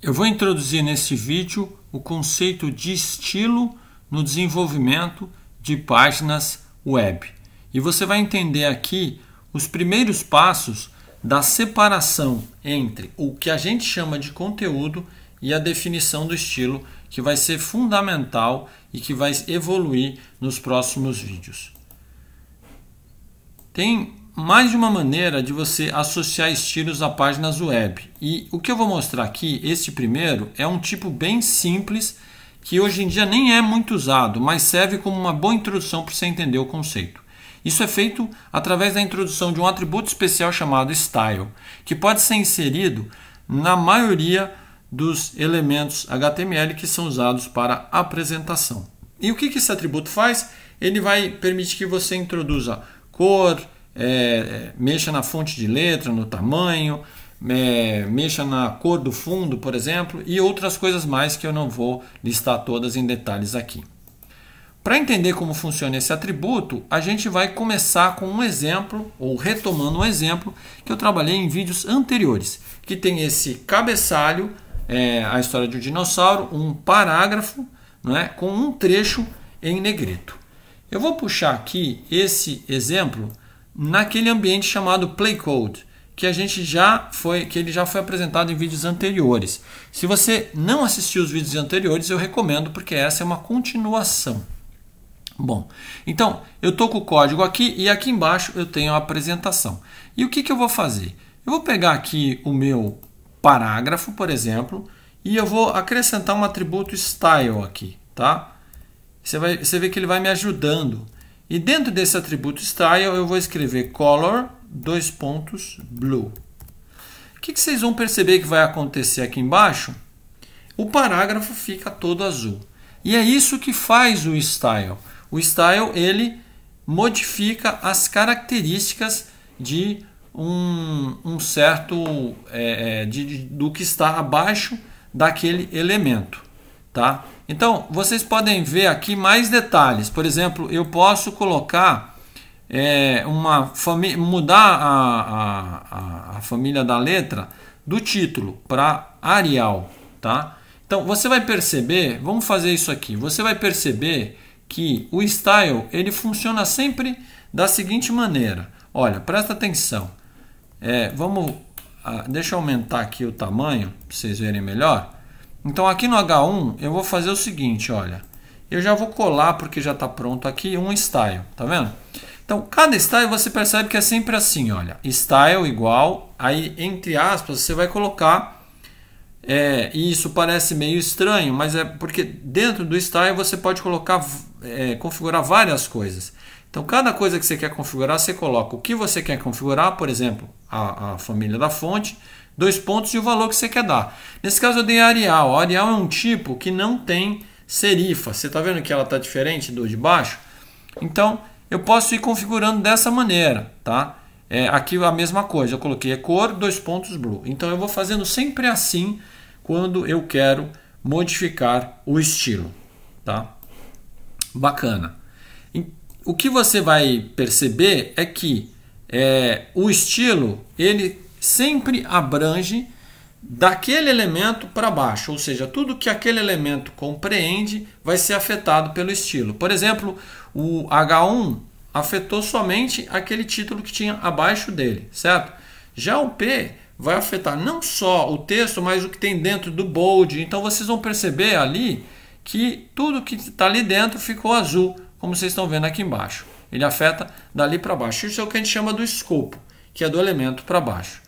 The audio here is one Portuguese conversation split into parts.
Eu vou introduzir neste vídeo o conceito de estilo no desenvolvimento de páginas web. E você vai entender aqui os primeiros passos da separação entre o que a gente chama de conteúdo e a definição do estilo, que vai ser fundamental e que vai evoluir nos próximos vídeos. Tem mais de uma maneira de você associar estilos a páginas web. E o que eu vou mostrar aqui, este primeiro, é um tipo bem simples que hoje em dia nem é muito usado, mas serve como uma boa introdução para você entender o conceito. Isso é feito através da introdução de um atributo especial chamado style, que pode ser inserido na maioria dos elementos HTML que são usados para apresentação. E o que esse atributo faz? Ele vai permitir que você introduza cor, é, mexa na fonte de letra, no tamanho, é, mexa na cor do fundo, por exemplo, e outras coisas mais que eu não vou listar todas em detalhes aqui. Para entender como funciona esse atributo, a gente vai começar com um exemplo, ou retomando um exemplo, que eu trabalhei em vídeos anteriores, que tem esse cabeçalho, é, a história de um dinossauro, um parágrafo, não é, com um trecho em negrito. Eu vou puxar aqui esse exemplo naquele ambiente chamado Play Code, que a gente já foi, que ele já foi apresentado em vídeos anteriores. Se você não assistiu os vídeos anteriores, eu recomendo porque essa é uma continuação. Bom, então eu estou com o código aqui e aqui embaixo eu tenho a apresentação. E o que, que eu vou fazer? Eu vou pegar aqui o meu parágrafo, por exemplo, e eu vou acrescentar um atributo style aqui, tá? Você, vai, você vê que ele vai me ajudando e dentro desse atributo style eu vou escrever color, dois pontos, blue. O que, que vocês vão perceber que vai acontecer aqui embaixo? O parágrafo fica todo azul. E é isso que faz o style. O style ele modifica as características de um, um certo é, é de, de, do que está abaixo daquele elemento, tá? Então, vocês podem ver aqui mais detalhes. Por exemplo, eu posso colocar é, uma família, mudar a, a, a, família da letra do título para Arial, tá? Então, você vai perceber, vamos fazer isso aqui. Você vai perceber que o style, ele funciona sempre da seguinte maneira. Olha, presta atenção. É, vamos, ah, deixa eu aumentar aqui o tamanho para vocês verem melhor. Então aqui no H1 eu vou fazer o seguinte, olha. Eu já vou colar porque já está pronto aqui um style, tá vendo? Então cada style você percebe que é sempre assim, olha. Style igual, aí entre aspas você vai colocar... É, e isso parece meio estranho, mas é porque dentro do style você pode colocar, é, configurar várias coisas. Então, cada coisa que você quer configurar, você coloca o que você quer configurar, por exemplo, a, a família da fonte dois pontos e o valor que você quer dar. Nesse caso eu dei Arial. O Arial é um tipo que não tem serifa. Você está vendo que ela está diferente do de baixo? Então eu posso ir configurando dessa maneira, tá? É, aqui a mesma coisa, eu coloquei cor, dois pontos blue. Então eu vou fazendo sempre assim quando eu quero modificar o estilo, tá? Bacana. O que você vai perceber é que é, o estilo ele sempre abrange daquele elemento para baixo, ou seja, tudo que aquele elemento compreende vai ser afetado pelo estilo. Por exemplo, o H1 afetou somente aquele título que tinha abaixo dele, certo? Já o P vai afetar não só o texto, mas o que tem dentro do bold. Então vocês vão perceber ali que tudo que está ali dentro ficou azul, como vocês estão vendo aqui embaixo. Ele afeta dali para baixo. Isso é o que a gente chama do escopo, que é do elemento para baixo.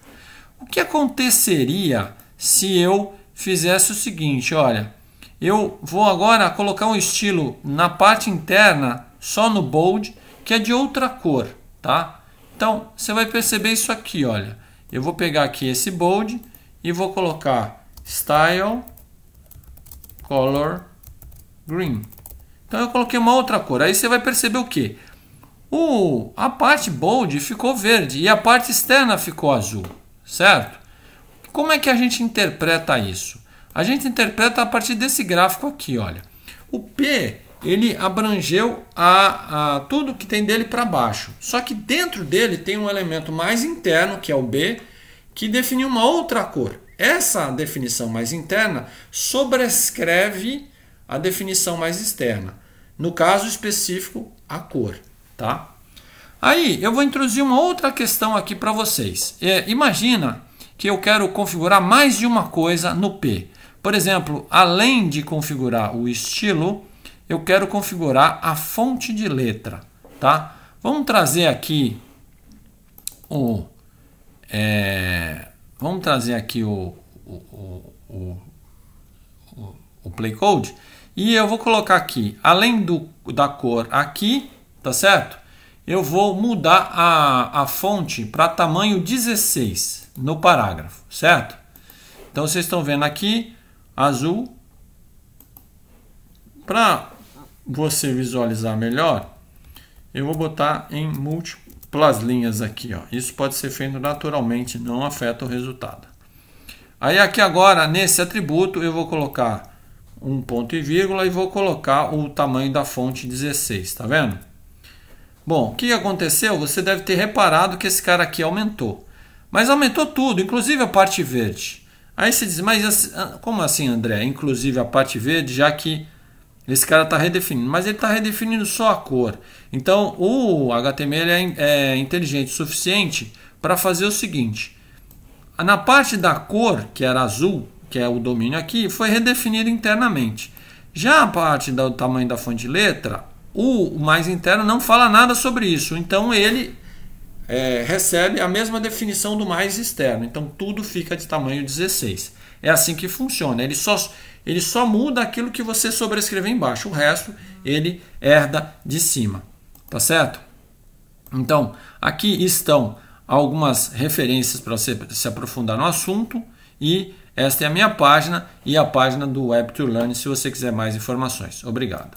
O que aconteceria se eu fizesse o seguinte, olha, eu vou agora colocar um estilo na parte interna, só no bold, que é de outra cor, tá? Então, você vai perceber isso aqui, olha. Eu vou pegar aqui esse bold e vou colocar style color green. Então, eu coloquei uma outra cor. Aí você vai perceber o que? O, a parte bold ficou verde e a parte externa ficou azul certo? Como é que a gente interpreta isso? A gente interpreta a partir desse gráfico aqui, olha. O P ele abrangeu a, a tudo que tem dele para baixo. Só que dentro dele tem um elemento mais interno, que é o B, que definiu uma outra cor. Essa definição mais interna sobrescreve a definição mais externa. No caso específico, a cor, tá? Aí eu vou introduzir uma outra questão aqui para vocês. É, imagina que eu quero configurar mais de uma coisa no P. Por exemplo, além de configurar o estilo, eu quero configurar a fonte de letra, tá? Vamos trazer aqui o é, vamos trazer aqui o, o, o, o, o play code e eu vou colocar aqui além do, da cor aqui, tá certo? eu vou mudar a, a fonte para tamanho 16 no parágrafo, certo? Então vocês estão vendo aqui, azul. Para você visualizar melhor, eu vou botar em múltiplas linhas aqui. Ó. Isso pode ser feito naturalmente, não afeta o resultado. Aí aqui agora, nesse atributo, eu vou colocar um ponto e vírgula e vou colocar o tamanho da fonte 16, tá vendo? Bom, o que aconteceu? Você deve ter reparado que esse cara aqui aumentou. Mas aumentou tudo, inclusive a parte verde. Aí você diz, mas ah, como assim, André? Inclusive a parte verde, já que esse cara está redefinindo. Mas ele está redefinindo só a cor. Então o HTML é, é, inteligente o suficiente para fazer o seguinte. Na parte da cor, que era azul, que é o domínio aqui, foi redefinido internamente. Já a parte do tamanho da fonte de letra, o mais interno não fala nada sobre isso, então ele é, recebe a mesma definição do mais externo. Então tudo fica de tamanho 16. É assim que funciona. Ele só, ele só muda aquilo que você sobrescreveu embaixo. O resto ele herda de cima. Tá certo? Então, aqui estão algumas referências para você se aprofundar no assunto. E esta é a minha página e a página do Web2Learn se você quiser mais informações. Obrigado.